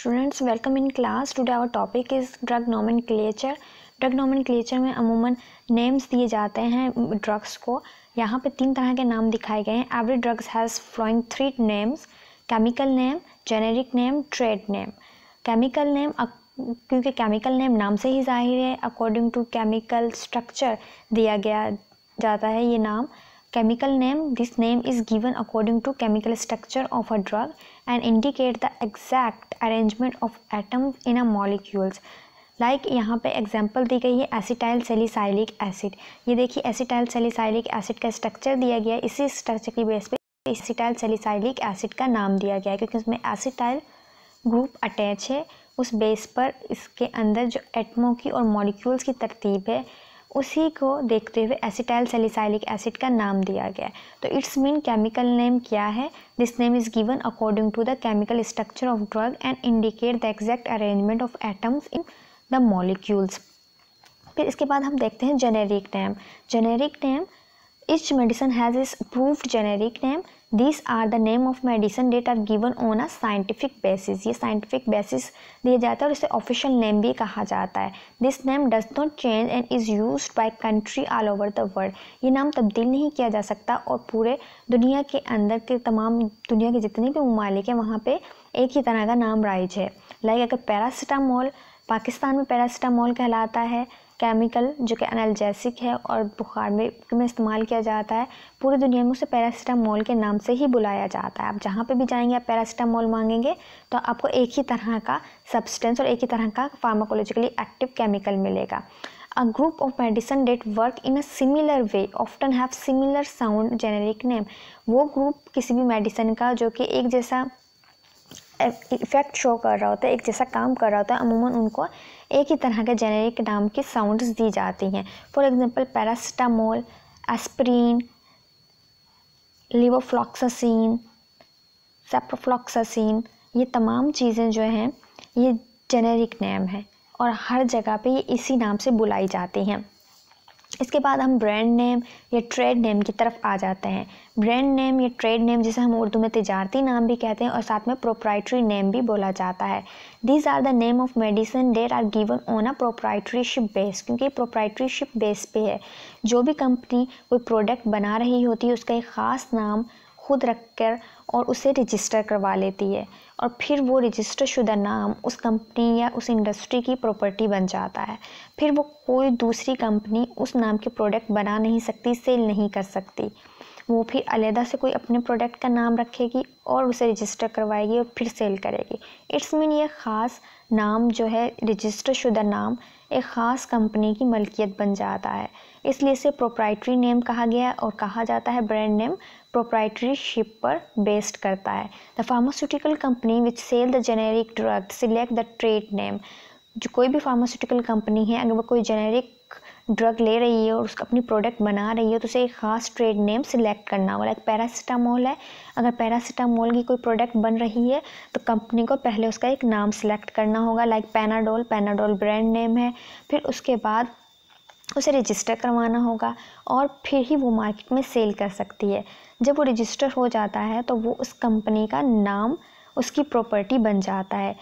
students welcome in class today our topic is drug क्लेचर drug क्लेचर में अमूमन नेम्स दिए जाते हैं ड्रग्स को यहाँ पे तीन तरह के नाम दिखाए गए हैं every drugs has following three names chemical name generic name trade name chemical name क्योंकि केमिकल नेम नाम से ही जाहिर है अकॉर्डिंग टू केमिकल स्ट्रक्चर दिया गया जाता है ये नाम chemical name this name is given according to chemical structure of a drug and indicate the exact arrangement of atoms in a molecules like like यहाँ पे एग्जांपल दी गई है एसिटाइल सेलिसाइलिक एसिड ये देखिए एसिटाइल सेलिसाइलिक एसिड का structure दिया गया है इसी स्ट्रक्चर की बेस पे एसिटाइल सेलिसाइलिक एसिड का नाम दिया गया है क्योंकि उसमें एसिटाइल ग्रुप अटैच है उस बेस पर इसके अंदर जो एटमों की और मॉलिक्यूल्स की तरतीब है उसी को देखते हुए एसिटाइल सेलिसाइलिक एसिड का नाम दिया गया है तो इट्स मीन केमिकल नेम क्या है this name is given according to the chemical structure of drug and indicate the exact arrangement of atoms in the molecules फिर इसके बाद हम देखते हैं generic name generic name each medicine has is proof generic name this are the name of medicine that are given on a scientific basis ये scientific basis दिए जाते हैं और इसे ऑफिशियल नेम भी कहा जाता है this name does not change and is use by country all over the world ये नाम तब्दील नहीं किया जा सकता और पूरे दुनिया के अंदर के तमाम दुनिया के जितने भी ममालिक हैं वहाँ पर एक ही तरह का नाम राइज है लाइक अगर पैरासिटामोल पाकिस्तान में पैरासिटामोल कहलाता है केमिकल जो कि एनालजेसिक है और बुखार में में इस्तेमाल किया जाता है पूरी दुनिया में उसे पैरासीटामोल के नाम से ही बुलाया जाता है आप जहाँ पे भी जाएंगे आप पैरासीटामोल मांगेंगे तो आपको एक ही तरह का सब्सटेंस और एक ही तरह का फार्माकोलॉजिकली एक्टिव केमिकल मिलेगा a group of medicine that work in a similar way often have similar sound generic name वो ग्रुप किसी भी मेडिसन का जो कि एक जैसा इफ़ेक्ट शो कर रहा होता है एक जैसा काम कर रहा होता है अमूमन उनको एक ही तरह के जेनेरिक नाम की साउंड्स दी जाती हैं for example paracetamol aspirin levofloxacin ciprofloxacin ये तमाम चीज़ें जो हैं ये जेनेरिक नेम है और हर जगह पे ये इसी नाम से बुलाई जाती हैं इसके बाद हम ब्रांड नेम या ट्रेड नेम की तरफ आ जाते हैं ब्रांड नेम या ट्रेड नेम जिसे हम उर्दू में तजारती नाम भी कहते हैं और साथ में प्रोप्राइटरी नेम भी बोला जाता है these are the name of medicine that are given on a proprietorship base क्योंकि प्रोप्राइटरीशिप बेस पे है जो भी कंपनी कोई प्रोडक्ट बना रही होती है उसका एक ख़ास नाम खुद रख कर और उसे रजिस्टर करवा लेती है और फिर वो रजिस्टर शुदा नाम उस कंपनी या उस इंडस्ट्री की प्रॉपर्टी बन जाता है फिर वो कोई दूसरी कंपनी उस नाम के प्रोडक्ट बना नहीं सकती सेल नहीं कर सकती वो फिर अलहदा से कोई अपने प्रोडक्ट का नाम रखेगी और उसे रजिस्टर करवाएगी और फिर सेल करेगी इट्स मीन ये ख़ास नाम जो है रजिस्टर शुदा नाम एक ख़ास कंपनी की मलकियत बन जाता है इसलिए इसे प्रोप्राइटरी नेम कहा गया है और कहा जाता है ब्रांड नेम प्रोप्राइटरी शिप पर बेस्ड करता है the pharmaceutical company which sell the generic drug select the trade name जो कोई भी फार्मास्यूटिकल कंपनी है अगर वो कोई जेनेरिक ड्रग ले रही है और उसका अपनी प्रोडक्ट बना रही है तो उसे एक ख़ास ट्रेड नेम सिलेक्ट करना होगा लाइक पैरासीटामोल है अगर पैरासीटामोल की कोई प्रोडक्ट बन रही है तो कंपनी को पहले उसका एक नाम सिलेक्ट करना होगा like Panadol Panadol brand name है फिर उसके बाद उसे रजिस्टर करवाना होगा और फिर ही वो मार्केट में सेल कर सकती है जब वो रजिस्टर हो जाता है तो वो उस कंपनी का नाम उसकी प्रॉपर्टी बन जाता है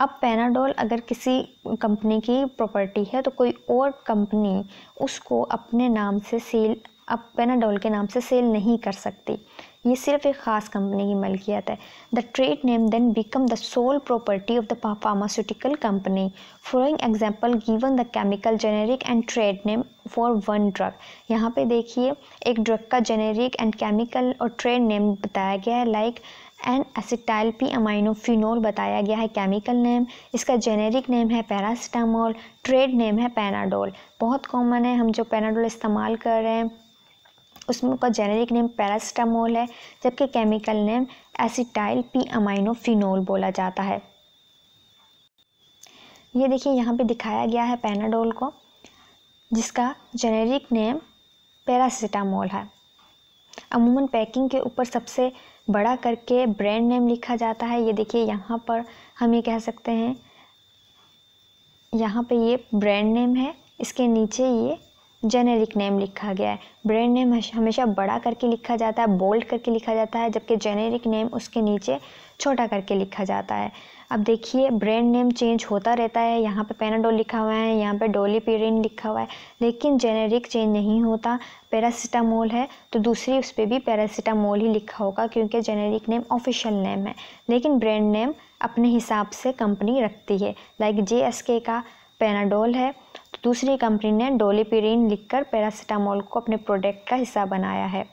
अब पैनाडोल अगर किसी कंपनी की प्रॉपर्टी है तो कोई और कंपनी उसको अपने नाम से सेल अब पेनाडोल के नाम से सेल नहीं कर सकती ये सिर्फ एक ख़ास कंपनी की मलकियत है the trade name then become the sole property of the pharmaceutical company following example given the chemical generic and trade name for one drug यहाँ पे देखिए एक ड्रग का जेनेरिक एंड केमिकल और ट्रेड नेम बताया गया है like like and acetyl P aminophenol बताया गया है केमिकल नेम इसका जेनेरिक नेम है पैरासीटामोल ट्रेड नेम है पैनाडोल बहुत कॉमन है हम जो पैनाडोल इस्तेमाल कर रहे हैं उसमें उसका जेनेरिक नेम पैरासिटामोल है जबकि chemical name acetyl P aminophenol बोला जाता है ये देखिए यहाँ पे दिखाया गया है पैनाडोल को जिसका जेनेरिक नेम पैरासिटामोल है अमूमन पैकिंग के ऊपर सबसे बड़ा करके ब्रांड नेम लिखा जाता है ये देखिए यहाँ पर हम ये कह सकते हैं यहाँ पे ये ब्रांड नेम है इसके नीचे ये जेनेरिक नेम लिखा गया है ब्रांड नेम हमेशा बड़ा करके लिखा जाता है बोल्ड करके लिखा जाता है जबकि जेनेरिक नेम उसके नीचे छोटा करके लिखा जाता है अब देखिए ब्रांड नेम चेंज होता रहता है यहाँ पे पेनाडोल लिखा हुआ है यहाँ पे पेरिन लिखा हुआ है लेकिन जेनेरिक चेंज नहीं होता पैरासीटामोल है तो दूसरी उस पर भी पैरासीटामोल ही लिखा होगा क्योंकि जेनेरिक नेम ऑफिशियल नेम है लेकिन ब्रांड नेम अपने हिसाब से कंपनी रखती है लाइक जे का पेनाडोल है दूसरी कंपनी ने डोलीपिरिन लिखकर पैरासीटामोल को अपने प्रोडक्ट का हिस्सा बनाया है